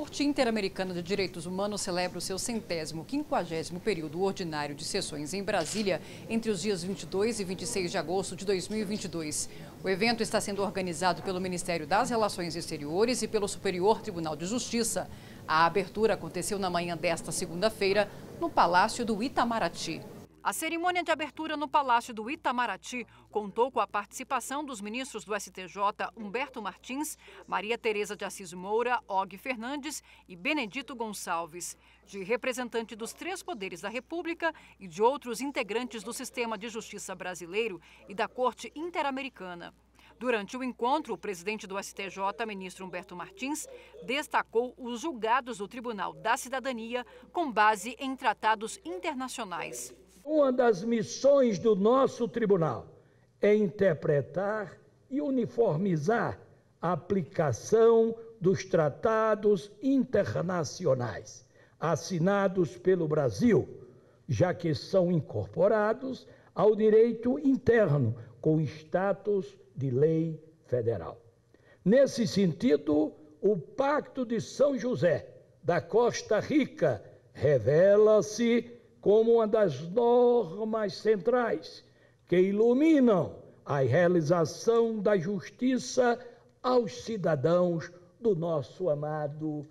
Corte Interamericana de Direitos Humanos celebra o seu centésimo, quinquagésimo período ordinário de sessões em Brasília entre os dias 22 e 26 de agosto de 2022. O evento está sendo organizado pelo Ministério das Relações Exteriores e pelo Superior Tribunal de Justiça. A abertura aconteceu na manhã desta segunda-feira no Palácio do Itamaraty. A cerimônia de abertura no Palácio do Itamaraty contou com a participação dos ministros do STJ Humberto Martins, Maria Tereza de Assis Moura, Og Fernandes e Benedito Gonçalves, de representante dos três poderes da República e de outros integrantes do sistema de justiça brasileiro e da Corte Interamericana. Durante o encontro, o presidente do STJ, ministro Humberto Martins, destacou os julgados do Tribunal da Cidadania com base em tratados internacionais. Uma das missões do nosso tribunal é interpretar e uniformizar a aplicação dos tratados internacionais assinados pelo Brasil, já que são incorporados ao direito interno com status de lei federal. Nesse sentido, o Pacto de São José da Costa Rica revela-se como uma das normas centrais que iluminam a realização da justiça aos cidadãos do nosso amado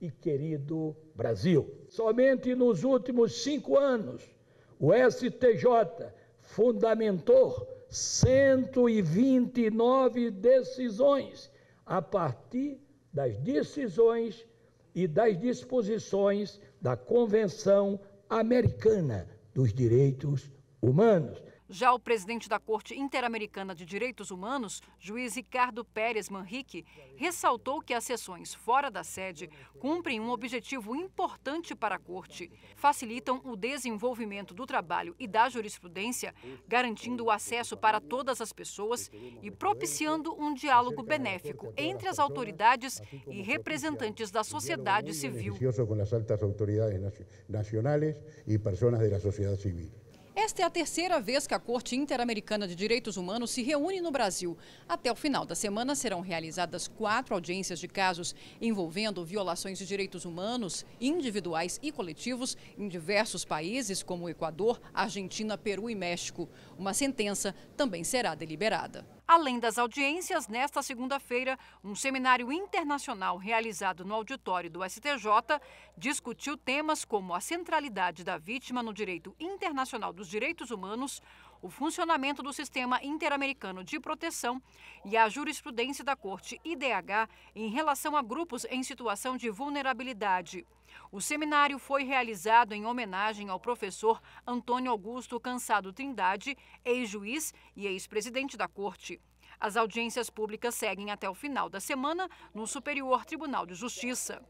e querido Brasil. Somente nos últimos cinco anos, o STJ fundamentou 129 decisões a partir das decisões e das disposições da Convenção Americana dos Direitos Humanos. Já o presidente da Corte Interamericana de Direitos Humanos, juiz Ricardo Pérez Manrique, ressaltou que as sessões fora da sede cumprem um objetivo importante para a Corte. Facilitam o desenvolvimento do trabalho e da jurisprudência, garantindo o acesso para todas as pessoas e propiciando um diálogo benéfico entre as autoridades e representantes da sociedade civil. com as altas autoridades nacionais e pessoas da sociedade civil. Esta é a terceira vez que a Corte Interamericana de Direitos Humanos se reúne no Brasil. Até o final da semana serão realizadas quatro audiências de casos envolvendo violações de direitos humanos, individuais e coletivos, em diversos países como Equador, Argentina, Peru e México. Uma sentença também será deliberada. Além das audiências, nesta segunda-feira, um seminário internacional realizado no auditório do STJ discutiu temas como a centralidade da vítima no direito internacional dos direitos humanos, o funcionamento do sistema interamericano de proteção e a jurisprudência da Corte IDH em relação a grupos em situação de vulnerabilidade. O seminário foi realizado em homenagem ao professor Antônio Augusto Cansado Trindade, ex-juiz e ex-presidente da Corte. As audiências públicas seguem até o final da semana no Superior Tribunal de Justiça.